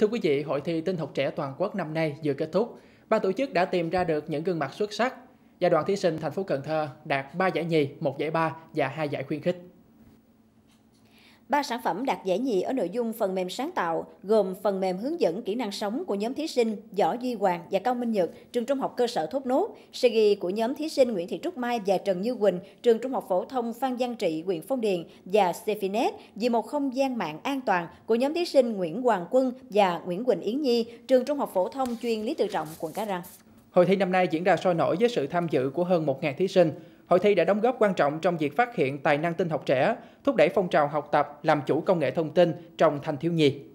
Thưa quý vị, hội thi tinh học trẻ toàn quốc năm nay vừa kết thúc. Ban tổ chức đã tìm ra được những gương mặt xuất sắc. Giai đoạn thí sinh thành phố Cần Thơ đạt 3 giải nhì, 1 giải ba và 2 giải khuyến khích. Ba sản phẩm đạt giải nhì ở nội dung phần mềm sáng tạo gồm phần mềm hướng dẫn kỹ năng sống của nhóm thí sinh Võ Duy Hoàng và Cao Minh Nhật, trường trung học cơ sở Thốt Nốt, series của nhóm thí sinh Nguyễn Thị Trúc Mai và Trần Như Quỳnh, trường trung học phổ thông Phan Giang Trị, huyện Phong Điền và Cefinet vì một không gian mạng an toàn của nhóm thí sinh Nguyễn Hoàng Quân và Nguyễn Quỳnh Yến Nhi, trường trung học phổ thông chuyên Lý Tự Trọng, quận cái Răng. Hội thi năm nay diễn ra sôi nổi với sự tham dự của hơn 1.000 thí sinh hội thi đã đóng góp quan trọng trong việc phát hiện tài năng tin học trẻ, thúc đẩy phong trào học tập làm chủ công nghệ thông tin trong thanh thiếu nhi.